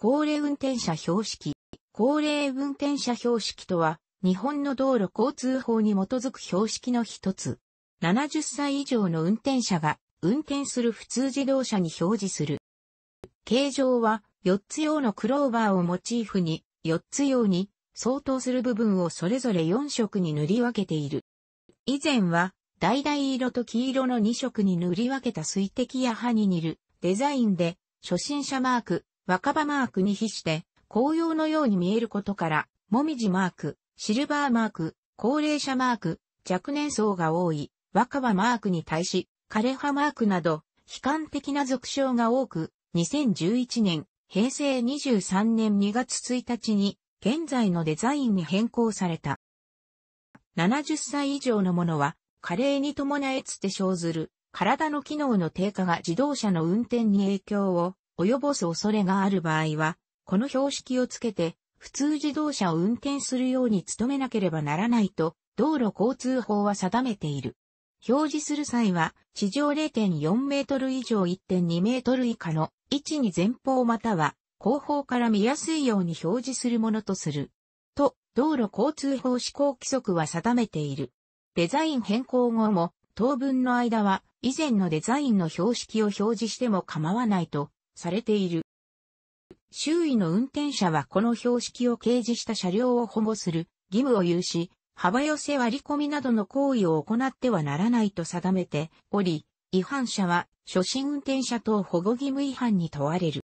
高齢運転者標識。高齢運転者標識とは、日本の道路交通法に基づく標識の一つ。70歳以上の運転者が運転する普通自動車に表示する。形状は4つ用のクローバーをモチーフに4つ用に相当する部分をそれぞれ4色に塗り分けている。以前は橙色と黄色の2色に塗り分けた水滴や歯に似るデザインで初心者マーク若葉マークに比して紅葉のように見えることから、もみじマーク、シルバーマーク、高齢者マーク、若年層が多い、若葉マークに対し、枯葉マークなど、悲観的な俗称が多く、2011年、平成23年2月1日に、現在のデザインに変更された。70歳以上のものは、加齢に伴えつて生ずる、体の機能の低下が自動車の運転に影響を及ぼす恐れがある場合は、この標識をつけて、普通自動車を運転するように努めなければならないと、道路交通法は定めている。表示する際は、地上0.4メートル以上1.2メートル以下の位置に前方または後方から見やすいように表示するものとする。と、道路交通法施行規則は定めている。デザイン変更後も、当分の間は以前のデザインの標識を表示しても構わないとされている。周囲の運転者はこの標識を掲示した車両を保護する義務を有し、幅寄せ割り込みなどの行為を行ってはならないと定めており、違反者は初心運転者等保護義務違反に問われる。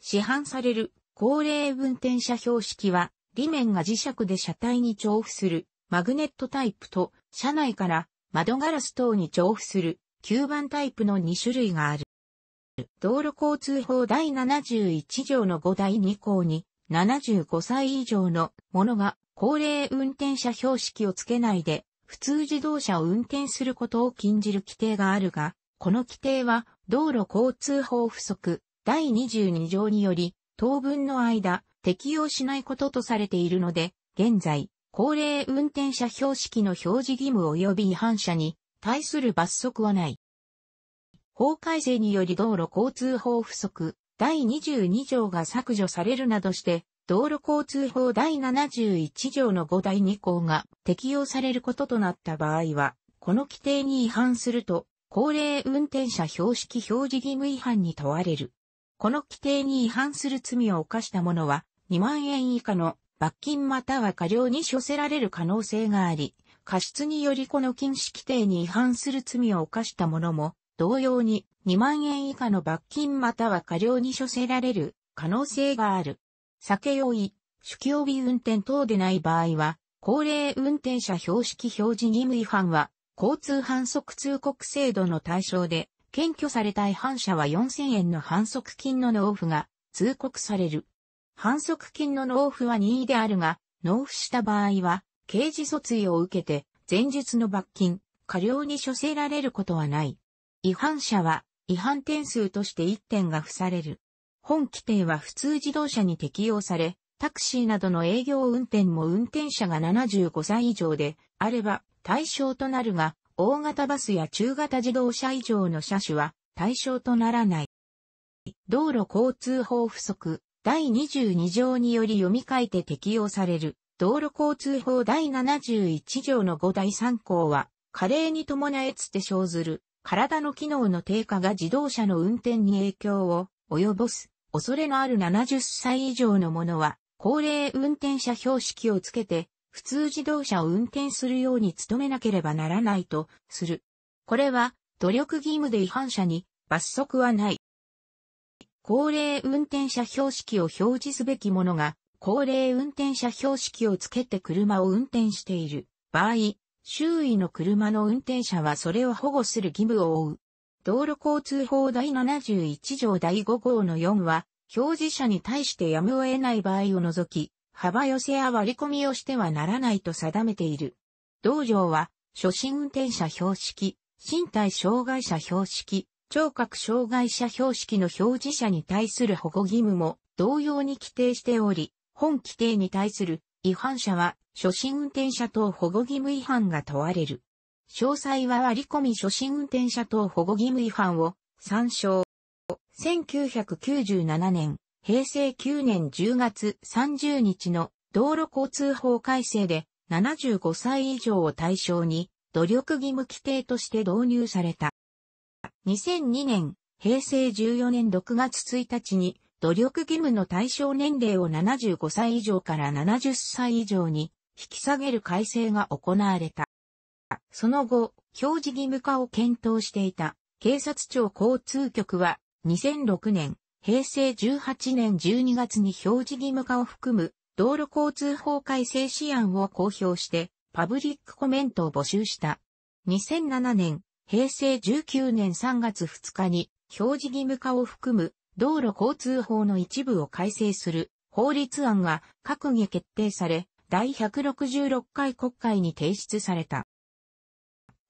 市販される高齢運転者標識は、裏面が磁石で車体に重複するマグネットタイプと、車内から窓ガラス等に重複する吸盤タイプの2種類がある。道路交通法第71条の5第2項に、75歳以上の者が高齢運転者標識をつけないで、普通自動車を運転することを禁じる規定があるが、この規定は道路交通法不足第22条により、当分の間適用しないこととされているので、現在、高齢運転者標識の表示義務及び違反者に対する罰則はない。法改正により道路交通法不足第22条が削除されるなどして、道路交通法第71条の5第2項が適用されることとなった場合は、この規定に違反すると、高齢運転者標識表示義務違反に問われる。この規定に違反する罪を犯した者は、2万円以下の罰金または過料に処せられる可能性があり、過失によりこの禁止規定に違反する罪を犯した者も、同様に2万円以下の罰金または過料に処せられる可能性がある。酒酔い、酒気帯び運転等でない場合は、高齢運転者標識表示義務違反は、交通反則通告制度の対象で、検挙された違反者は4000円の反則金の納付が通告される。反則金の納付は任意であるが、納付した場合は、刑事訴追を受けて、前述の罰金、過料に処せられることはない。違反者は違反点数として1点が付される。本規定は普通自動車に適用され、タクシーなどの営業運転も運転者が75歳以上であれば対象となるが、大型バスや中型自動車以上の車種は対象とならない。道路交通法不則第22条により読み替えて適用される道路交通法第71条の5第3項は、加齢に伴えつて生ずる体の機能の低下が自動車の運転に影響を及ぼす恐れのある70歳以上の者は高齢運転者標識をつけて普通自動車を運転するように努めなければならないとする。これは努力義務で違反者に罰則はない。高齢運転者標識を表示すべき者が高齢運転者標識をつけて車を運転している場合、周囲の車の運転者はそれを保護する義務を負う。道路交通法第71条第5号の4は、表示者に対してやむを得ない場合を除き、幅寄せや割り込みをしてはならないと定めている。道場は、初心運転者標識、身体障害者標識、聴覚障害者標識の表示者に対する保護義務も同様に規定しており、本規定に対する違反者は、初心運転者等保護義務違反が問われる。詳細は割り込み初心運転者等保護義務違反を参照。1997年、平成9年10月30日の道路交通法改正で75歳以上を対象に努力義務規定として導入された。2002年、平成14年6月1日に努力義務の対象年齢を75歳以上から70歳以上に引き下げる改正が行われた。その後、表示義務化を検討していた警察庁交通局は2006年、平成18年12月に表示義務化を含む道路交通法改正試案を公表してパブリックコメントを募集した。2007年、平成19年3月2日に表示義務化を含む道路交通法の一部を改正する法律案が閣議決定され、第166回国会に提出された。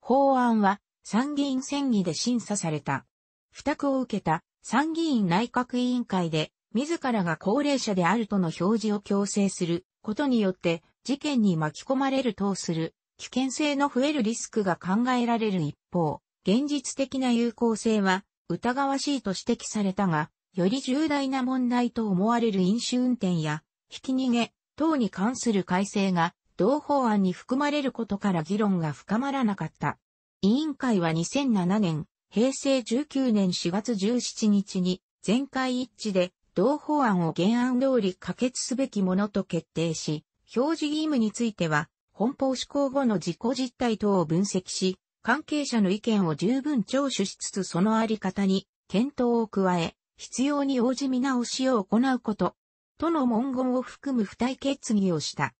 法案は参議院選議で審査された。付託を受けた参議院内閣委員会で自らが高齢者であるとの表示を強制することによって事件に巻き込まれる等する危険性の増えるリスクが考えられる一方、現実的な有効性は疑わしいと指摘されたが、より重大な問題と思われる飲酒運転や、引き逃げ等に関する改正が、同法案に含まれることから議論が深まらなかった。委員会は2007年、平成19年4月17日に、全会一致で、同法案を原案通り可決すべきものと決定し、表示義務については、本法施行後の自己実態等を分析し、関係者の意見を十分聴取しつつそのあり方に検討を加え、必要に応じ見直しを行うこと、との文言を含む付帯決議をした。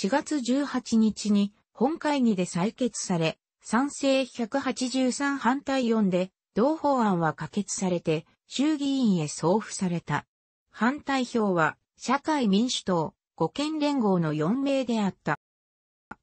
4月18日に本会議で採決され、賛成183反対4で、同法案は可決されて、衆議院へ送付された。反対票は、社会民主党、五県連合の4名であった。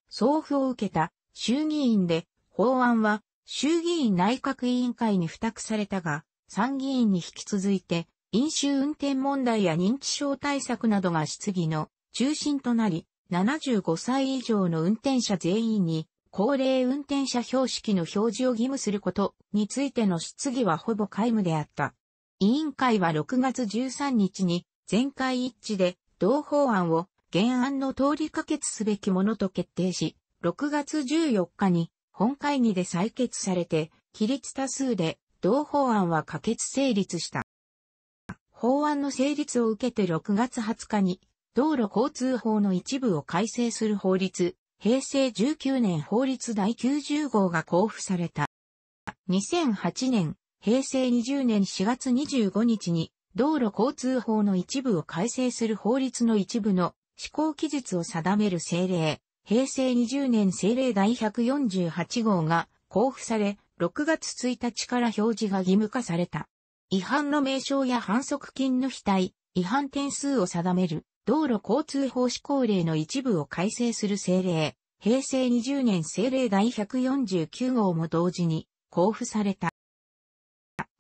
送付を受けた衆議院で、法案は衆議院内閣委員会に付託されたが、参議院に引き続いて、飲酒運転問題や認知症対策などが質疑の中心となり、75歳以上の運転者全員に、高齢運転者標識の表示を義務することについての質疑はほぼ皆無であった。委員会は6月13日に全会一致で同法案を原案の通り可決すべきものと決定し、6月14日に本会議で採決されて、規立多数で同法案は可決成立した。法案の成立を受けて6月20日に、道路交通法の一部を改正する法律、平成19年法律第90号が交付された。2008年、平成20年4月25日に、道路交通法の一部を改正する法律の一部の施行期日を定める政令、平成20年政令第148号が交付され、6月1日から表示が義務化された。違反の名称や反則金の非対、違反点数を定める、道路交通法施行令の一部を改正する政令、平成20年政令第149号も同時に交付された。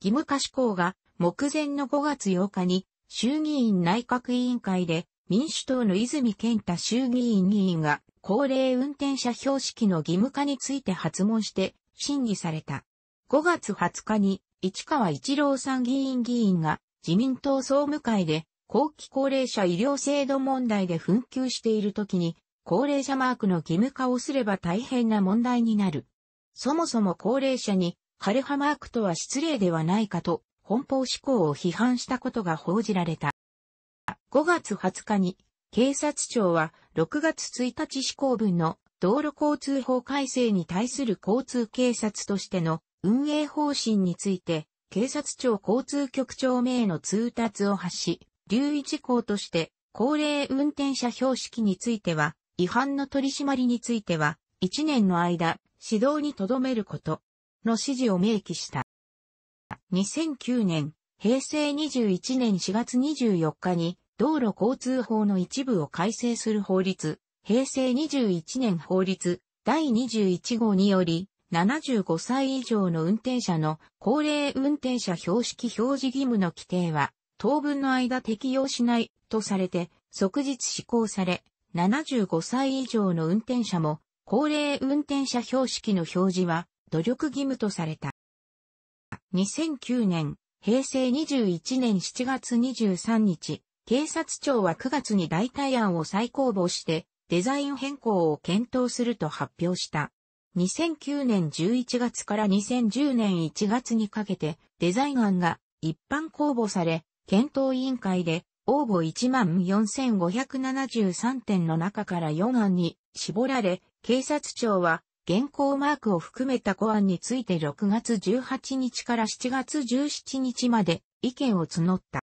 義務化施行が目前の5月8日に衆議院内閣委員会で民主党の泉健太衆議院議員が高齢運転者標識の義務化について発問して審議された。5月20日に市川一郎参議院議員が自民党総務会で後期高齢者医療制度問題で紛糾している時に高齢者マークの義務化をすれば大変な問題になる。そもそも高齢者に枯葉マークとは失礼ではないかと奔放志向を批判したことが報じられた。5月20日に警察庁は6月1日施行分の道路交通法改正に対する交通警察としての運営方針について、警察庁交通局長名の通達を発し、留意事項として、高齢運転者標識については、違反の取り締まりについては、1年の間、指導に留めること、の指示を明記した。2009年、平成21年4月24日に、道路交通法の一部を改正する法律、平成21年法律第21号により、75歳以上の運転者の高齢運転者標識表示義務の規定は、当分の間適用しないとされて、即日施行され、75歳以上の運転者も、高齢運転者標識の表示は、努力義務とされた。2009年、平成21年7月23日、警察庁は9月に代替案を再公募して、デザイン変更を検討すると発表した。2009年11月から2010年1月にかけてデザイン案が一般公募され、検討委員会で応募14,573点の中から4案に絞られ、警察庁は現行マークを含めた5案について6月18日から7月17日まで意見を募った。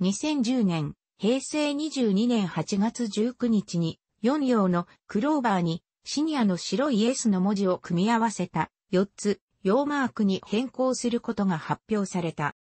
2010年、平成22年8月19日に4両のクローバーにシニアの白い S の文字を組み合わせた4つ用マークに変更することが発表された。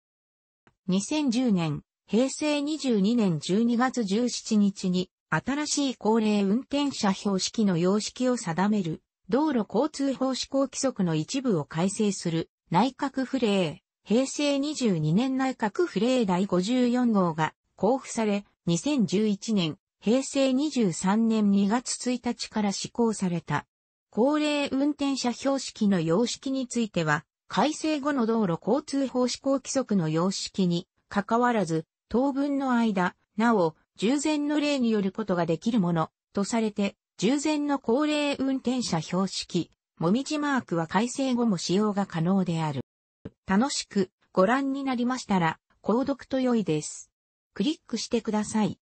2010年、平成22年12月17日に新しい高齢運転者標識の様式を定める道路交通法施行規則の一部を改正する内閣府令平成22年内閣府令第54号が交付され、2011年平成23年2月1日から施行された、高齢運転者標識の様式については、改正後の道路交通法施行規則の様式に、関わらず、当分の間、なお、従前の例によることができるもの、とされて、従前の高齢運転者標識、もみじマークは改正後も使用が可能である。楽しくご覧になりましたら、購読と良いです。クリックしてください。